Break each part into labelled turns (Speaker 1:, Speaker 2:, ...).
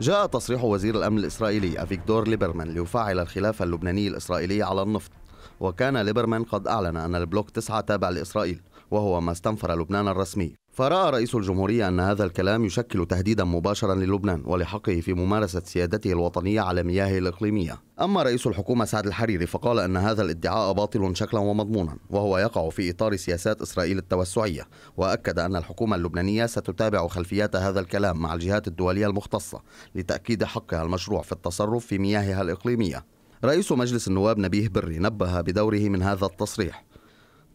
Speaker 1: جاء تصريح وزير الأمن الإسرائيلي افيكتور ليبرمان ليفعل الخلاف اللبناني الإسرائيلي على النفط وكان ليبرمان قد أعلن أن البلوك 9 تابع لإسرائيل وهو ما استنفر لبنان الرسمي فرأى رئيس الجمهورية أن هذا الكلام يشكل تهديدا مباشرا للبنان ولحقه في ممارسة سيادته الوطنية على مياهه الإقليمية أما رئيس الحكومة سعد الحريري فقال أن هذا الادعاء باطل شكلا ومضمونا وهو يقع في إطار سياسات إسرائيل التوسعية وأكد أن الحكومة اللبنانية ستتابع خلفيات هذا الكلام مع الجهات الدولية المختصة لتأكيد حقها المشروع في التصرف في مياهها الإقليمية رئيس مجلس النواب نبيه بري نبه بدوره من هذا التصريح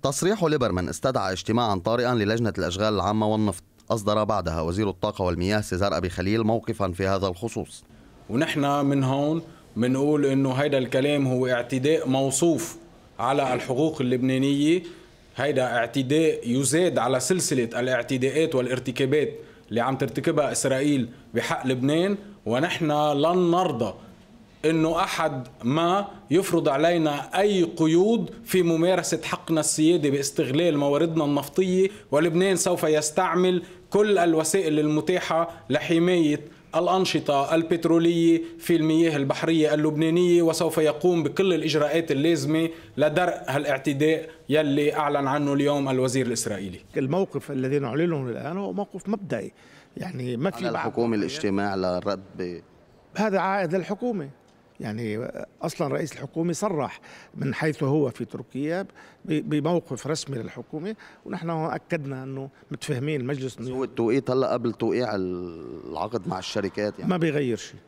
Speaker 1: تصريح ليبرمان استدعى اجتماعا طارئا للجنة الأشغال العامة والنفط أصدر بعدها وزير الطاقة والمياه سيزار أبي خليل موقفا
Speaker 2: في هذا الخصوص ونحن من هون بنقول انه هيدا الكلام هو اعتداء موصوف على الحقوق اللبنانيه هيدا اعتداء يزاد على سلسله الاعتداءات والارتكابات اللي عم ترتكبها اسرائيل بحق لبنان ونحن لن نرضى انه احد ما يفرض علينا اي قيود في ممارسه حقنا السيادي باستغلال مواردنا النفطيه ولبنان سوف يستعمل كل الوسائل المتاحه لحمايه الأنشطة البترولية في المياه البحرية اللبنانية وسوف يقوم بكل الإجراءات اللازمة لدرء هالاعتداء يلي أعلن عنه اليوم الوزير الإسرائيلي
Speaker 3: الموقف الذي نعلنه الآن هو موقف مبدئي يعني ما في الحكومة الاجتماع للرد هذا عائد الحكومة يعني اصلا رئيس الحكومه صرح من حيث هو في تركيا بموقف رسمي للحكومه ونحن اكدنا
Speaker 1: انه متفاهمين مجلس هو التوقيت هلا قبل توقيع العقد مع الشركات يعني ما بيغير شيء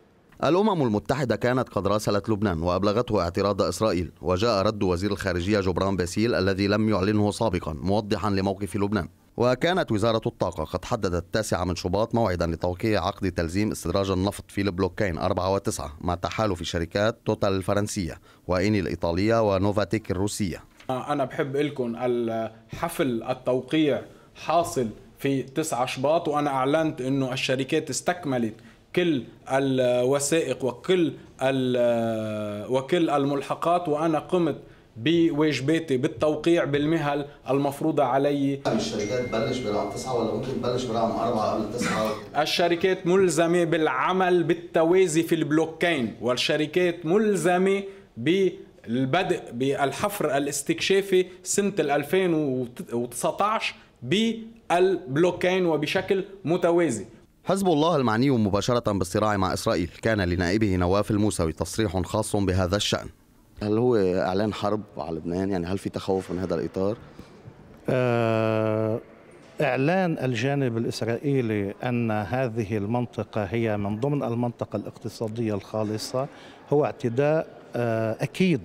Speaker 1: الأمم المتحدة كانت قد راسلت لبنان وأبلغته اعتراض إسرائيل وجاء رد وزير الخارجية جبران باسيل الذي لم يعلنه سابقا موضحا لموقف لبنان وكانت وزارة الطاقة قد حددت التاسعة من شباط موعدا لتوقيع عقد تلزيم استدراج النفط في البلوكين أربعة وتسعة مع تحالف شركات توتال الفرنسية وإني الإيطالية ونوفاتيك الروسية
Speaker 2: آه، أنا بحب لكم الحفل التوقيع حاصل في 9 شباط وأنا أعلنت أنه الشركات استكملت كل الوثائق وكل وكل الملحقات وأنا قمت بواجباتي بالتوقيع بالمهل المفروضة علي الشركات
Speaker 1: تبلش برقم تسعة ولا ممكن تبلش برقم أربعة قبل تسعة
Speaker 2: الشركات ملزمة بالعمل بالتوازي في البلوكين والشركات ملزمة ب البدء بالحفر الاستكشافي سنة 2019 بالبلوكين وبشكل متوازي
Speaker 1: حزب الله المعني مباشرة بالصراع مع إسرائيل كان لنائبه نواف الموسوي تصريح خاص بهذا الشأن هل هو اعلان حرب على لبنان يعني هل في تخوف من هذا الاطار آه،
Speaker 3: اعلان الجانب الاسرائيلي ان هذه المنطقه هي من ضمن المنطقه الاقتصاديه الخالصه هو اعتداء آه، اكيد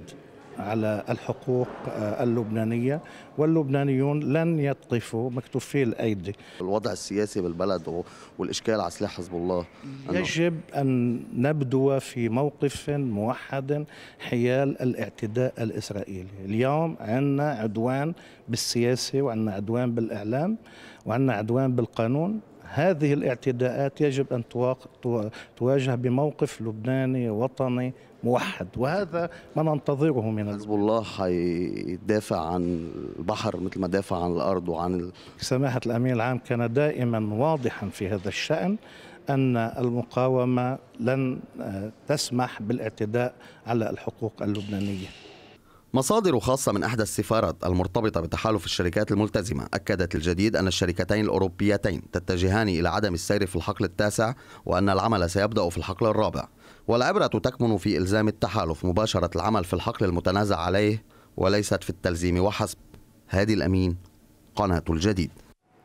Speaker 3: على الحقوق آه، اللبنانية واللبنانيون لن يطفوا
Speaker 1: مكتوفي الأيدي الوضع السياسي بالبلد والإشكال على سلاح حزب الله يجب
Speaker 3: أن نبدو في موقف موحد حيال الاعتداء الإسرائيلي اليوم عندنا عدوان بالسياسة وعندنا عدوان بالإعلام وعندنا عدوان بالقانون هذه الاعتداءات يجب أن تواجه بموقف لبناني وطني موحد وهذا ما ننتظره من حزب
Speaker 1: الله حيدافع عن البحر مثل ما دافع عن الأرض وعن
Speaker 3: سماحة الأمين العام كان دائما واضحا في هذا الشأن أن المقاومة لن آه، تسمح بالاعتداء على الحقوق اللبنانية
Speaker 1: مصادر خاصة من إحدى السفارات المرتبطة بتحالف الشركات الملتزمة أكدت الجديد أن الشركتين الأوروبيتين تتجهان إلى عدم السير في الحقل التاسع وأن العمل سيبدأ في الحقل الرابع والعبرة تكمن في إلزام التحالف مباشرة العمل في الحقل المتنازع عليه وليست في التلزيم وحسب هادي الأمين قناة الجديد